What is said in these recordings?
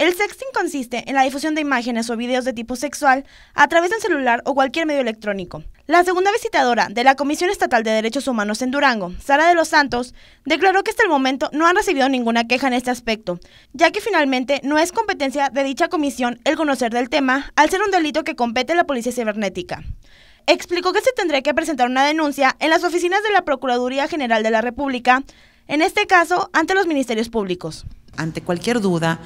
El sexting consiste en la difusión de imágenes o videos de tipo sexual a través de un celular o cualquier medio electrónico. La segunda visitadora de la Comisión Estatal de Derechos Humanos en Durango, Sara de los Santos, declaró que hasta el momento no han recibido ninguna queja en este aspecto, ya que finalmente no es competencia de dicha comisión el conocer del tema, al ser un delito que compete a la Policía Cibernética explicó que se tendría que presentar una denuncia en las oficinas de la Procuraduría General de la República, en este caso ante los ministerios públicos ante cualquier duda,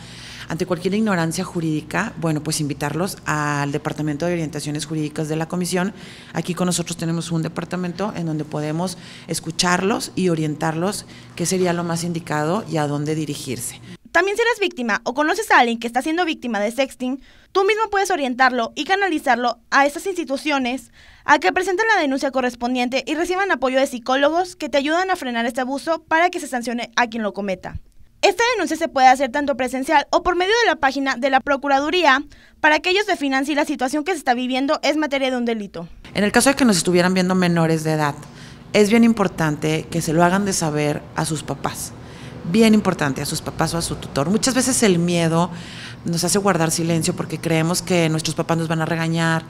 ante cualquier ignorancia jurídica, bueno, pues invitarlos al Departamento de Orientaciones Jurídicas de la Comisión. Aquí con nosotros tenemos un departamento en donde podemos escucharlos y orientarlos qué sería lo más indicado y a dónde dirigirse. También si eres víctima o conoces a alguien que está siendo víctima de sexting, tú mismo puedes orientarlo y canalizarlo a estas instituciones a que presenten la denuncia correspondiente y reciban apoyo de psicólogos que te ayudan a frenar este abuso para que se sancione a quien lo cometa. Esta denuncia se puede hacer tanto presencial o por medio de la página de la Procuraduría para que ellos definan si la situación que se está viviendo es materia de un delito. En el caso de que nos estuvieran viendo menores de edad, es bien importante que se lo hagan de saber a sus papás. Bien importante, a sus papás o a su tutor. Muchas veces el miedo nos hace guardar silencio porque creemos que nuestros papás nos van a regañar,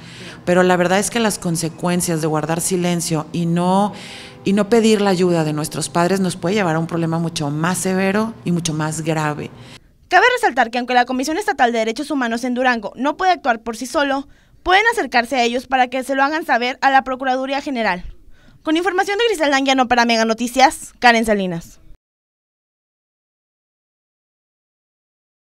pero la verdad es que las consecuencias de guardar silencio y no y no pedir la ayuda de nuestros padres nos puede llevar a un problema mucho más severo y mucho más grave. Cabe resaltar que aunque la Comisión Estatal de Derechos Humanos en Durango no puede actuar por sí solo, pueden acercarse a ellos para que se lo hagan saber a la Procuraduría General. Con información de Griselda Anguiano para Mega Noticias, Karen Salinas.